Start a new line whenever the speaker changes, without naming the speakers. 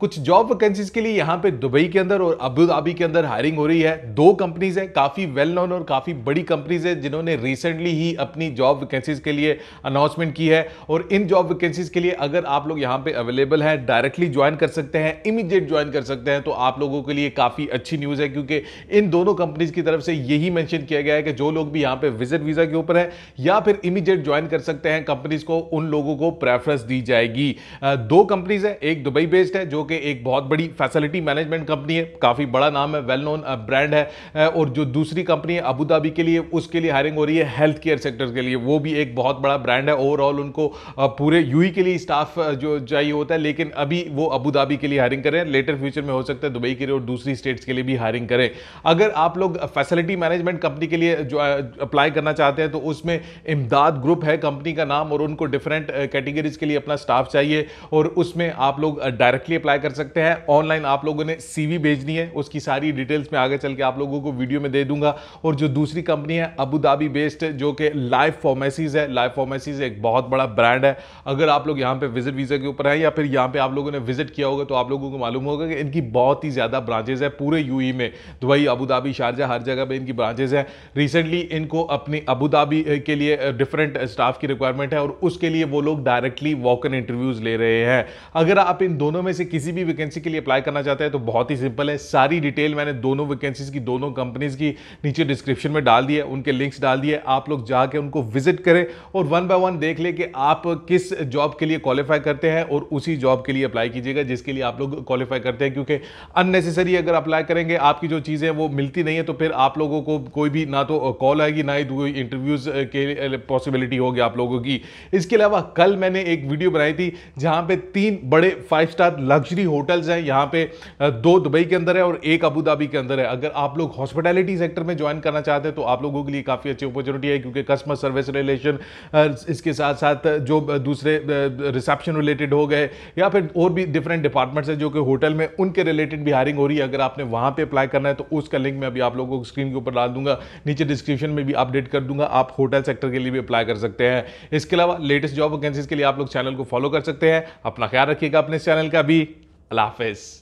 कुछ job vacancies के लिए यहां पे दुबई के अंदर और अबू धाबी के अंदर हायरिंग हो रही है दो कंपनीज है काफ़ी वेल नोन और काफ़ी बड़ी कंपनीज है जिन्होंने रिसेंटली ही अपनी जॉब वैकेंसीज के लिए अनाउंसमेंट की है और इन जॉब वैकेंसीज के लिए अगर आप लोग यहां पे अवेलेबल हैं डायरेक्टली ज्वाइन कर सकते हैं इमीडिएट ज्वाइन कर सकते हैं तो आप लोगों के लिए काफ़ी अच्छी न्यूज़ है क्योंकि इन दोनों कंपनीज की तरफ से यही मैंशन किया गया है कि जो लोग भी यहां पर विजिट वीज़ा के ऊपर है या फिर इमीडिएट ज्वाइन कर सकते हैं कंपनीज को उन लोगों को प्रेफरेंस दी जाएगी दो कंपनीज है एक दुबई बेस्ड बेस्ड है जो कि एक बहुत बड़ी फैसिलिटी मैनेजमेंट कंपनी है काफ़ी बड़ा नाम है वेल नोन ब्रांड है uh, और जो दूसरी कंपनी है अबू धाबी के लिए उसके लिए हायरिंग हो रही है हेल्थ केयर सेक्टर के लिए वो भी एक बहुत बड़ा ब्रांड है ओवरऑल उनको uh, पूरे यू e के लिए स्टाफ uh, जो चाहिए होता है लेकिन अभी वो अबू धाबी के लिए हायरिंग करें लेटर फ्यूचर में हो सकता है दुबई के लिए और दूसरी स्टेट्स के लिए भी हायरिंग करें अगर आप लोग फैसिलिटी मैनेजमेंट कंपनी के लिए जो अप्लाई करना चाहते हैं तो उसमें इमदाद ग्रुप है कंपनी का नाम और उनको डिफरेंट कैटेगरीज के लिए अपना स्टाफ चाहिए और उसमें आप लोग डायरेक्ट डायरेक्टली अप्लाई कर सकते हैं ऑनलाइन आप लोगों ने सीवी भेजनी है उसकी सारी डिटेल्स में आगे चल के आप लोगों को वीडियो में दे दूंगा और जो दूसरी कंपनी है अबूधाबी बेस्ड जो कि लाइफ फॉर्मेसीज है लाइफ फॉर्मेसीज एक बहुत बड़ा ब्रांड है अगर आप लोग यहाँ पे विजिट वीज़ा के ऊपर हैं या फिर यहाँ पे आप लोगों ने विजिट किया होगा तो आप लोगों को मालूम होगा कि इनकी बहुत ही ज़्यादा ब्रांचेज है पूरे यूई e में दुबई अबूधाबी शारजा हर जगह पर इनकी ब्रांचेज हैं रिसेंटली इनको अपनी अबूधाबी के लिए डिफरेंट स्टाफ की रिक्वायरमेंट है और उसके लिए वो लोग डायरेक्टली वॉक इन इंटरव्यूज़ ले रहे हैं अगर आप इन दोनों में में से किसी भी वैकेंसी के लिए अप्लाई करना चाहते हैं तो बहुत ही सिंपल है सारी डिटेल मैंने दोनों वैकेंसीज की दोनों कंपनीज की नीचे डिस्क्रिप्शन में डाल दी है उनके लिंक्स डाल दिए आप लोग जाके उनको विजिट करें और वन बाय वन देख लें कि आप किस जॉब के लिए क्वालिफाई करते हैं और उसी जॉब के लिए अप्लाई कीजिएगा जिसके लिए आप लोग क्वालिफाई करते हैं क्योंकि अननेसेसरी अगर अप्लाई करेंगे आपकी जो चीज़ें वो मिलती नहीं है तो फिर आप लोगों को कोई भी ना तो कॉल आएगी ना ही कोई इंटरव्यूज़ के पॉसिबिलिटी होगी आप लोगों की इसके अलावा कल मैंने एक वीडियो बनाई थी जहाँ पे तीन बड़े फाइव स्टार लग्जरी होटल्स हैं यहाँ पे दो दुबई के अंदर है और एक अबू धाबी के अंदर है अगर आप लोग हॉस्पिटैलिटी सेक्टर में ज्वाइन करना चाहते हैं तो आप लोगों के लिए काफ़ी अच्छी अपॉर्चुनिटी है क्योंकि कस्टमर सर्विस रिलेशन इसके साथ साथ जो दूसरे रिसेप्शन रिलेटेड हो गए या फिर और भी डिफरेंट डिपार्टमेंट्स हैं जो कि होटल में उनके रिलेटेड भी हायरिंग हो रही है अगर आपने वहाँ पर अप्लाई करना है तो उसका लिंक मैं अभी आप लोगों को स्क्रीन के ऊपर डाल दूंगा नीचे डिस्क्रिप्शन में भी अपडेट कर दूंगा आप होटल सेक्टर के लिए भी अप्लाई कर सकते हैं इसके अलावा लेटेस्ट जॉब वैकेंसीज के लिए आप लोग चैनल को फॉलो कर सकते हैं अपना ख्याल रखिएगा अपने चैनल का कभी अल्लाह हाफिज़